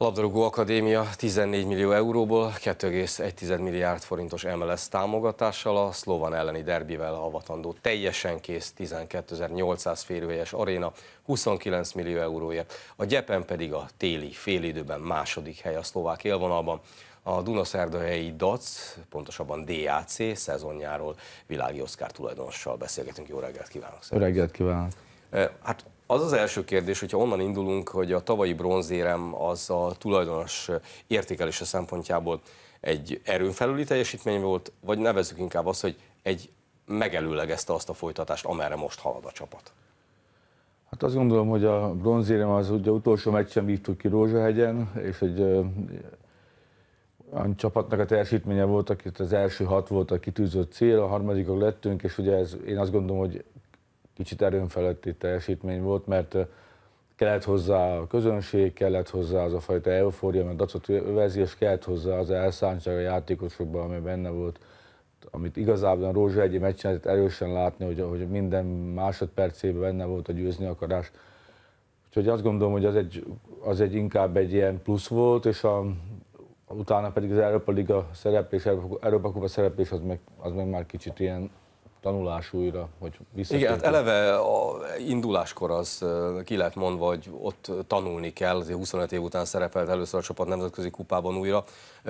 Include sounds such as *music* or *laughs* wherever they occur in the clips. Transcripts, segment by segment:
A Labdarúgó Akadémia 14 millió euróból 2,1 milliárd forintos MLS támogatással a szlovan elleni derbivel avatandó teljesen kész 12.800 férőhelyes aréna 29 millió euróért, a gyepen pedig a téli félidőben második hely a szlovák élvonalban. A Dunaszerdahelyi DAC, pontosabban DAC szezonjáról világi Oszkár tulajdonossal beszélgetünk. Jó reggelt kívánok! Jó reggelt kívánok! Hát az az első kérdés, hogyha onnan indulunk, hogy a tavalyi bronzérem az a tulajdonos értékelése szempontjából egy erőn teljesítmény volt, vagy nevezzük inkább azt, hogy egy megelőlegezte azt a folytatást, amerre most halad a csapat. Hát azt gondolom, hogy a bronzérem az ugye utolsó meccsen vívtuk ki Rózsahegyen, és egy olyan csapatnak a teljesítménye volt, akit az első hat volt a kitűzött cél, a harmadikok lettünk, és ugye ez, én azt gondolom, hogy kicsit erőnfeletti teljesítmény volt, mert kellett hozzá a közönség, kellett hozzá az a fajta eufória, mert dacot övezi, és kellett hozzá az elszántság a játékosokban, ami benne volt, amit igazából a Rózsa egy meccsen erősen látni, hogy, hogy minden másodpercében benne volt a győzni akarás. Úgyhogy azt gondolom, hogy az egy, az egy inkább egy ilyen plusz volt, és a, utána pedig az Európa Liga szereplés, Európa Kupa szereplés az meg, az meg már kicsit ilyen tanulás újra, hogy visszatérjünk. Igen, hát eleve a induláskor az ki lehet mondva, hogy ott tanulni kell, azért 25 év után szerepelt először a csapat nemzetközi kupában újra.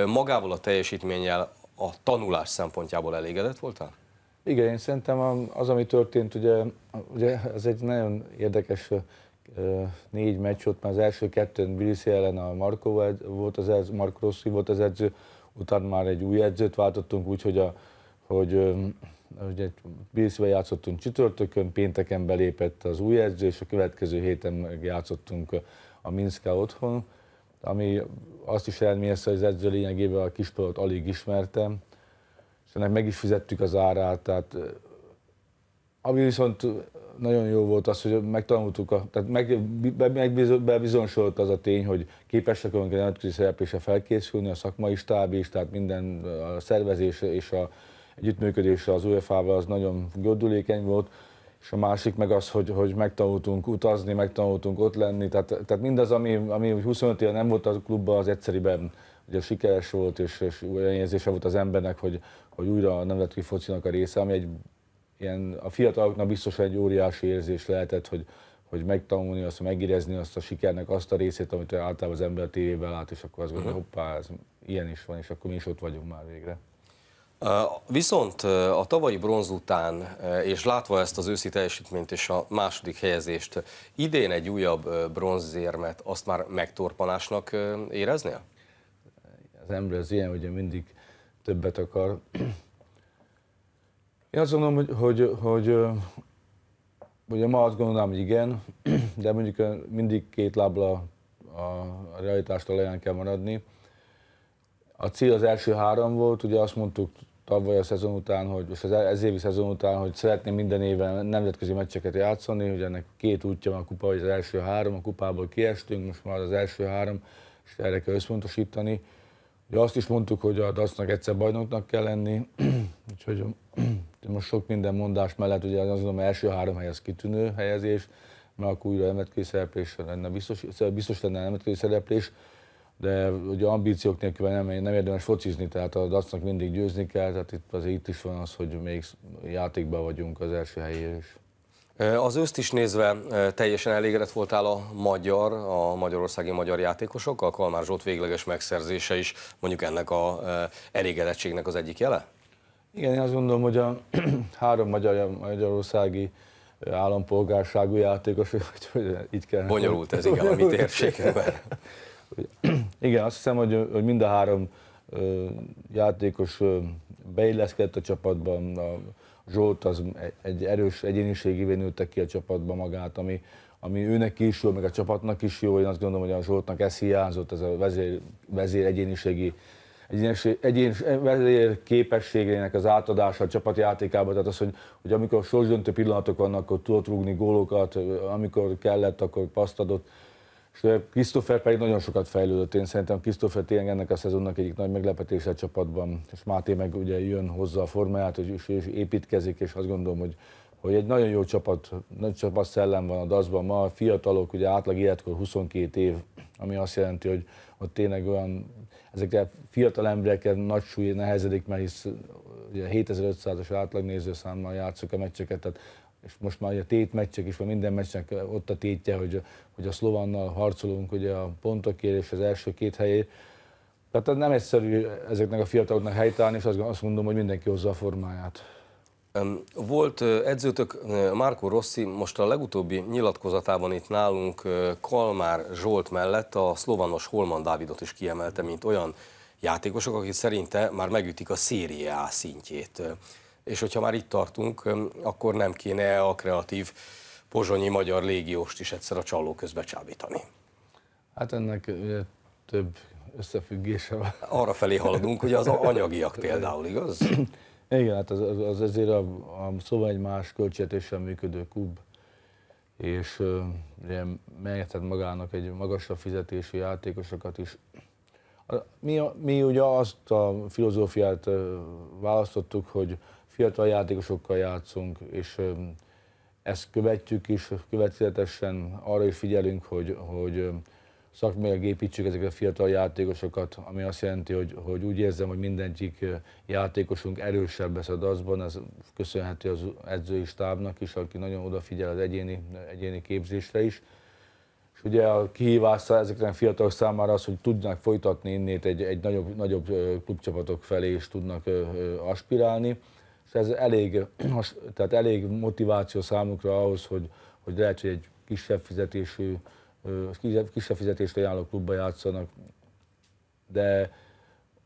Magával a teljesítménnyel a tanulás szempontjából elégedett voltál? Igen, én szerintem az, ami történt, ugye, ugye ez egy nagyon érdekes négy meccs, ott már az első kettőn Bilisi ellen a Marko volt az edző, Mark Rossi volt az edző, utána már egy új edzőt váltottunk, úgyhogy a, hogy ugye Bécsivel játszottunk csütörtökön, pénteken belépett az új edző, és a következő héten játszottunk a Minszka otthon, ami azt is eredményezte, hogy az edző lényegében a kispadot alig ismertem, és ennek meg is fizettük az árát, tehát ami viszont nagyon jó volt az, hogy megtanultuk, a, tehát meg, bebizonyosodott az a tény, hogy képesek vagyunk a nemzetközi szereplésre felkészülni, a szakmai stáb is, tehát minden a szervezés és a, együttműködése az UEFA-val az nagyon gördülékeny volt, és a másik meg az, hogy, hogy megtanultunk utazni, megtanultunk ott lenni, tehát, tehát mindaz, ami, ami 25 éve nem volt a klubban, az egyszerűen ugye sikeres volt, és, és olyan érzése volt az embernek, hogy, hogy újra a nemzetközi focinak a része, ami egy ilyen, a fiataloknak biztos egy óriási érzés lehetett, hogy, hogy megtanulni azt, megérezni azt a sikernek azt a részét, amit általában az ember a tévében lát, és akkor azt gondolja, mhm. hoppá, ez ilyen is van, és akkor mi is ott vagyunk már végre. Viszont a tavalyi bronz után, és látva ezt az őszi teljesítményt és a második helyezést, idén egy újabb bronzérmet azt már megtorpanásnak éreznél? Az ember az ilyen, hogy mindig többet akar. Én azt gondolom, hogy, hogy, hogy ugye ma azt gondolom, hogy igen, de mondjuk mindig két lábla a, a realitás kell maradni. A cél az első három volt, ugye azt mondtuk tavaly a szezon után, hogy, az e-, ez évi szezon után, hogy szeretném minden évben nemzetközi meccseket játszani, hogy ennek két útja van a kupa, hogy az első három, a kupából kiestünk, most már az első három, és erre kell összpontosítani. Ugye azt is mondtuk, hogy a DASZ-nak egyszer bajnoknak kell lenni, *clears throat* úgyhogy *clears throat* most sok minden mondás mellett ugye azt gondolom, első három hely az kitűnő helyezés, mert akkor újra emetkéi szereplés lenne, biztos, szóval biztos lenne emetkéi szereplés, de ugye ambíciók nélkül nem, nem érdemes focizni, tehát a dacnak mindig győzni kell, tehát itt azért itt is van az, hogy még játékban vagyunk az első helyér is. Az őszt is nézve teljesen elégedett voltál a magyar, a magyarországi magyar játékosokkal, Kalmár Zsolt végleges megszerzése is mondjuk ennek a elégedettségnek az egyik jele? Igen, én azt gondolom, hogy a *clears throat* három magyar, magyarországi állampolgárságú játékos, hogy így kell. Bonyolult ez, igen, a mi térségünkben. *clears throat* Igen, azt hiszem, hogy, hogy mind a három játékos beilleszkedett a csapatban. A Zsolt az e-, egy erős egyéniségévé nőtte ki a csapatba magát, ami, ami őnek is jó, meg a csapatnak is jó. Én azt gondolom, hogy a Zsoltnak ez hiányzott, ez a vezér, vezér egyéniségi egyén vezér képességének az átadása a csapatjátékába, tehát az, hogy, hogy amikor sorsdöntő pillanatok vannak, akkor tudott rúgni gólokat, amikor kellett, akkor paszt adott és Christopher pedig nagyon sokat fejlődött. Én szerintem Christopher tényleg ennek a szezonnak egyik nagy meglepetése a csapatban. És Máté meg ugye jön hozzá a formáját, hogy és építkezik, és azt gondolom, hogy hogy egy nagyon jó csapat, nagy csapat szellem van a das ban Ma a fiatalok ugye átlag életkor 22 év, ami azt jelenti, hogy ott tényleg olyan, ezek a fiatal embereket nagy súly nehezedik, mert hisz ugye 7500-as átlagnézőszámmal játszok a meccseket, tehát és most már a tét meccsek is, vagy minden meccsnek ott a tétje, hogy, hogy a szlovannal harcolunk ugye a pontokért és az első két helyért. Tehát nem egyszerű ezeknek a fiataloknak helytállni, és azt mondom, hogy mindenki hozza a formáját. Volt edzőtök Márko Rossi, most a legutóbbi nyilatkozatában itt nálunk Kalmár Zsolt mellett a szlovanos Holman Dávidot is kiemelte, mint olyan játékosok, akik szerinte már megütik a szériá szintjét és hogyha már itt tartunk, akkor nem kéne a kreatív pozsonyi magyar légióst is egyszer a csaló közbe csábítani. Hát ennek ugye, több összefüggése van. Arra felé haladunk, hogy az anyagiak *laughs* például, igaz? Igen, hát az, az, az ezért a, a szóval egy más költségvetéssel működő klub, és uh, ugye magának egy magasabb fizetésű játékosokat is. Mi, mi ugye azt a filozófiát választottuk, hogy fiatal játékosokkal játszunk, és ezt követjük is következetesen, arra is figyelünk, hogy, hogy szakmailag építsük ezeket a fiatal játékosokat, ami azt jelenti, hogy, hogy úgy érzem, hogy mindegyik játékosunk erősebb lesz a daszban, ez köszönhető az edzői stábnak is, aki nagyon odafigyel az egyéni, egyéni képzésre is. És ugye a kihívás ezeknek a fiatalok számára az, hogy tudnak folytatni innét egy, egy nagyobb, nagyobb klubcsapatok felé, és tudnak aspirálni és ez elég, tehát elég motiváció számukra ahhoz, hogy, hogy lehet, hogy egy kisebb fizetésű, kisebb fizetést ajánló klubba játszanak, de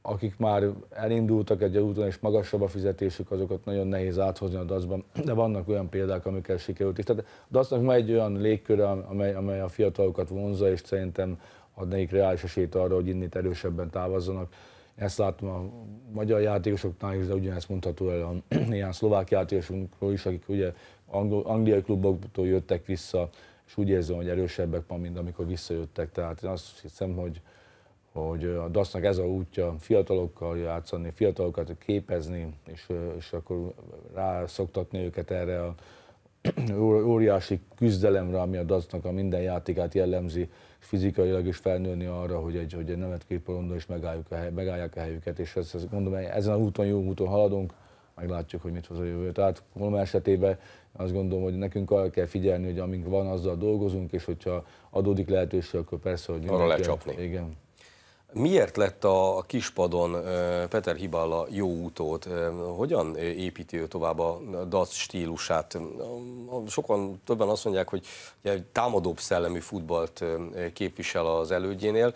akik már elindultak egy úton, és magasabb a fizetésük, azokat nagyon nehéz áthozni a dacban, de vannak olyan példák, amikkel sikerült is. Tehát a dac már egy olyan légkör, amely, amely a fiatalokat vonza, és szerintem ad nekik reális esélyt arra, hogy innit erősebben távozzanak. Ezt látom a magyar játékosoknál is, de ugyanezt mondható el a *clears throat* néhány szlovák játékosunkról is, akik ugye angol, angliai kluboktól jöttek vissza, és úgy érzem, hogy erősebbek ma, mint amikor visszajöttek. Tehát én azt hiszem, hogy, hogy a DASZ-nak ez a útja fiatalokkal játszani, fiatalokat képezni, és, és akkor rászoktatni őket erre a óriási küzdelemre, ami a dacnak a minden játékát jellemzi, fizikailag is felnőni arra, hogy egy, hogy egy nemetkét képpalondon is megálljuk a hely, megállják a helyüket, és ezt, ezt mondom, ezen a úton, jó úton haladunk, meglátjuk, hogy mit hoz a jövő. Tehát Kolma esetében azt gondolom, hogy nekünk arra kell figyelni, hogy amink van, azzal dolgozunk, és hogyha adódik lehetőség, akkor persze, hogy... Arra lecsapni. Igen. Miért lett a kispadon Peter Hiballa jó útót? Hogyan építi ő tovább a DAC stílusát? Sokan többen azt mondják, hogy támadóbb szellemű futballt képvisel az elődjénél,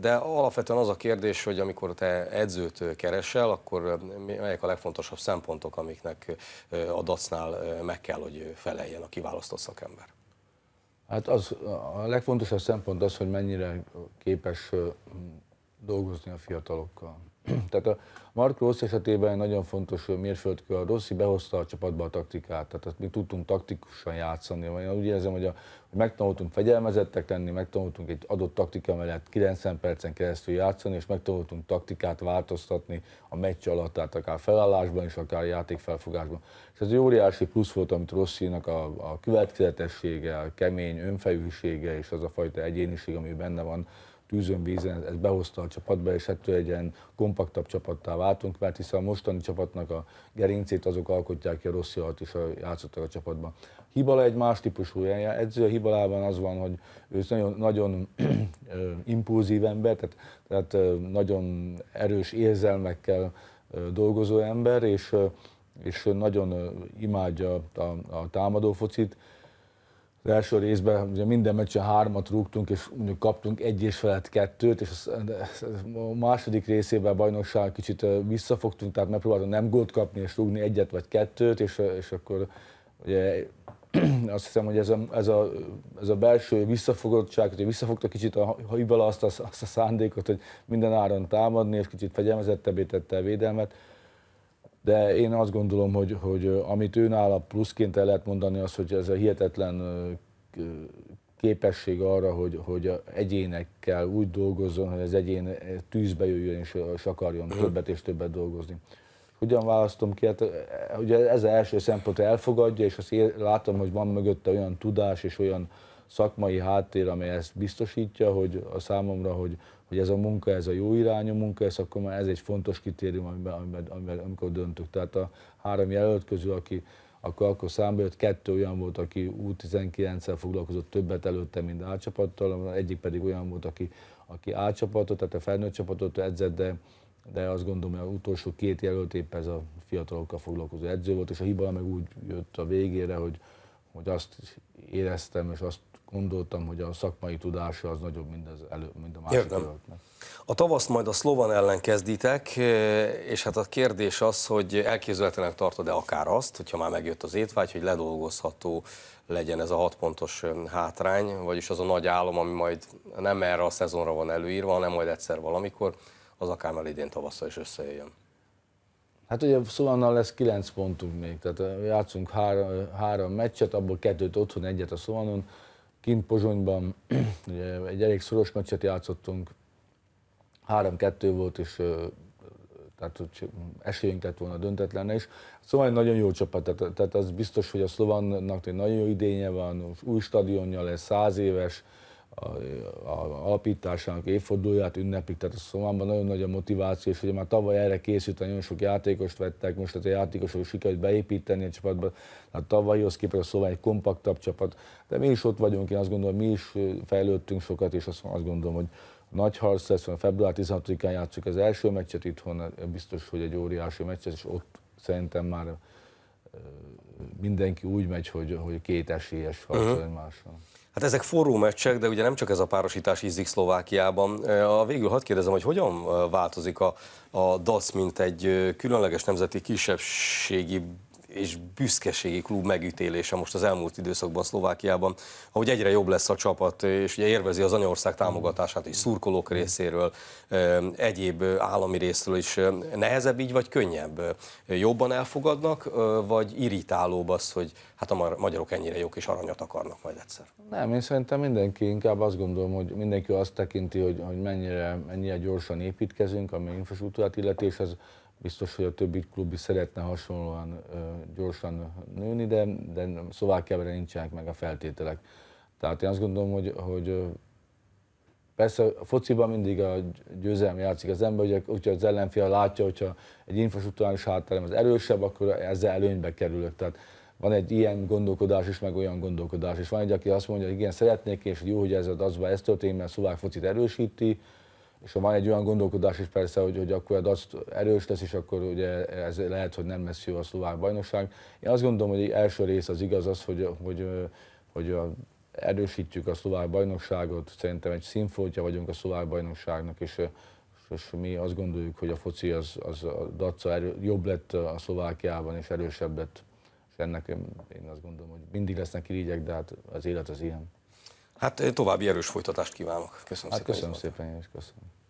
de alapvetően az a kérdés, hogy amikor te edzőt keresel, akkor melyek a legfontosabb szempontok, amiknek a DAC-nál meg kell, hogy feleljen a kiválasztott szakember? Hát az, a legfontosabb szempont az, hogy mennyire képes dolgozni a fiatalokkal. *clears throat* Tehát a Marko Rossz esetében nagyon fontos mérföldkő, a Rossi behozta a csapatba a taktikát, tehát mi tudtunk taktikusan játszani. Én úgy érzem, hogy, a, hogy megtanultunk fegyelmezettek lenni, megtanultunk egy adott taktika mellett 90 percen keresztül játszani, és megtanultunk taktikát változtatni a meccs alatt, tehát akár felállásban is, akár játékfelfogásban. És ez egy óriási plusz volt, amit Rosszinak a, a következetessége, a kemény önfejűsége és az a fajta egyéniség, ami benne van, tűzön, vízen, ez behozta a csapatba, és ettől egy ilyen kompaktabb csapattá váltunk, mert hiszen a mostani csapatnak a gerincét azok alkotják ki a rossz is a, játszottak a csapatban. Hibala egy más típusú ilyen edző, a Hibalában az van, hogy ő nagyon, nagyon *clears throat* impulzív ember, tehát, tehát nagyon erős érzelmekkel dolgozó ember, és és nagyon imádja a, a támadó focit, az első részben ugye minden meccsen hármat rúgtunk, és mondjuk kaptunk egy és felett kettőt, és az, a második részében a bajnokság kicsit visszafogtunk, tehát megpróbáltunk nem gólt kapni, és rúgni egyet vagy kettőt, és, és akkor ugye *clears throat* azt hiszem, hogy ez a, ez a, ez a belső visszafogottság, hogy visszafogta kicsit a hibala azt a, azt a szándékot, hogy minden áron támadni, és kicsit fegyelmezettebbé tette a védelmet, de én azt gondolom, hogy, hogy amit nála pluszként el lehet mondani, az, hogy ez a hihetetlen képesség arra, hogy, hogy egyénekkel úgy dolgozzon, hogy az egyén tűzbe jöjjön és, és akarjon többet és többet dolgozni. Hogyan választom ki? Hát, ugye ez az első szempont elfogadja, és azt látom, hogy van mögötte olyan tudás és olyan uh, szakmai háttér, amely ezt biztosítja, hogy a számomra, hogy, hogy ez a munka, ez a jó irányú munka, ez akkor már ez egy fontos kritérium, amiben, amiben, amiben, amikor döntök. Tehát a három jelölt közül, aki akkor, akkor számba jött, kettő olyan volt, aki u 19 szel foglalkozott többet előtte, mint A egyik pedig olyan volt, aki, aki A tehát a felnőtt csapatot edzett, de, de azt gondolom, hogy az utolsó két jelölt épp ez a fiatalokkal foglalkozó edző volt, és a hiba meg úgy jött a végére, hogy, hogy azt éreztem, és azt gondoltam, hogy a szakmai tudása az nagyobb, mint, az elő, mint a másik Értem. A tavaszt majd a szlovan ellen kezditek, és hát a kérdés az, hogy elképzelhetőnek tartod-e akár azt, hogyha már megjött az étvágy, hogy ledolgozható legyen ez a hat pontos hátrány, vagyis az a nagy álom, ami majd nem erre a szezonra van előírva, hanem majd egyszer valamikor, az akár már idén tavasszal is összejön. Hát ugye Szlovannal lesz 9 pontunk még, tehát játszunk három, három meccset, abból kettőt otthon, egyet a Szolanon, kint Pozsonyban *clears throat* ugye, egy elég szoros meccset játszottunk, 3-2 volt, és tehát hogy esélyünk lett volna döntetlen is. Szóval egy nagyon jó csapat, tehát, tehát az biztos, hogy a Szlovannak egy nagyon jó idénye van, új stadionja lesz, száz éves, a, a alapításának évfordulóját ünneplik, tehát Szomában nagyon nagy a motiváció, és ugye már tavaly erre készült, nagyon sok játékost vettek, most az a játékosok sikerült beépíteni a csapatba, hát tavalyhoz képest a Szlován egy kompaktabb csapat, de mi is ott vagyunk, én azt gondolom, mi is fejlődtünk sokat, és azt, azt gondolom, hogy nagy harc lesz, mert február 16-án játszunk az első meccset itthon, biztos, hogy egy óriási meccs, és ott szerintem már mindenki úgy megy, hogy, hogy két esélyes harc uh-huh. egymással. Hát ezek forró meccsek, de ugye nem csak ez a párosítás ízik Szlovákiában. A végül hadd kérdezem, hogy hogyan változik a, a DASZ, mint egy különleges nemzeti kisebbségi és büszkeségi klub megítélése most az elmúlt időszakban Szlovákiában, ahogy egyre jobb lesz a csapat, és ugye érvezi az anyország támogatását is szurkolók részéről, egyéb állami részről is. Nehezebb így, vagy könnyebb? Jobban elfogadnak, vagy irritálóbb az, hogy hát a magyarok ennyire jók és aranyat akarnak majd egyszer? Nem, én szerintem mindenki inkább azt gondolom, hogy mindenki azt tekinti, hogy, hogy mennyire, mennyire gyorsan építkezünk, ami infrastruktúrát illeti, és az Biztos, hogy a többi klub is szeretne hasonlóan gyorsan nőni, de, de Szlovákiában szóval nincsenek meg a feltételek. Tehát én azt gondolom, hogy, hogy persze a fociban mindig a győzelem játszik az ember, ugye, hogyha az ellenfél látja, hogyha egy infrastruktúrális hátterem az erősebb, akkor ezzel előnybe kerülök. Tehát van egy ilyen gondolkodás is, meg olyan gondolkodás is. Van egy, aki azt mondja, hogy igen, szeretnék, és jó, hogy ez az azban ez történik, mert szlovák focit erősíti, és ha van egy olyan gondolkodás is persze, hogy, hogy akkor a DAC erős lesz, és akkor ugye ez lehet, hogy nem lesz jó a szlovák bajnokság. Én azt gondolom, hogy első rész az igaz az, hogy, hogy, hogy a, erősítjük a szlovák bajnokságot, szerintem egy színfoltja vagyunk a szlovák bajnokságnak, és, és mi azt gondoljuk, hogy a foci az, az a daca erő, jobb lett a Szlovákiában, és erősebb lett. És ennek én azt gondolom, hogy mindig lesznek irigyek, de hát az élet az ilyen. Hát további erős folytatást kívánok. Köszönöm hát szépen. Köszönöm szépen, és köszönöm.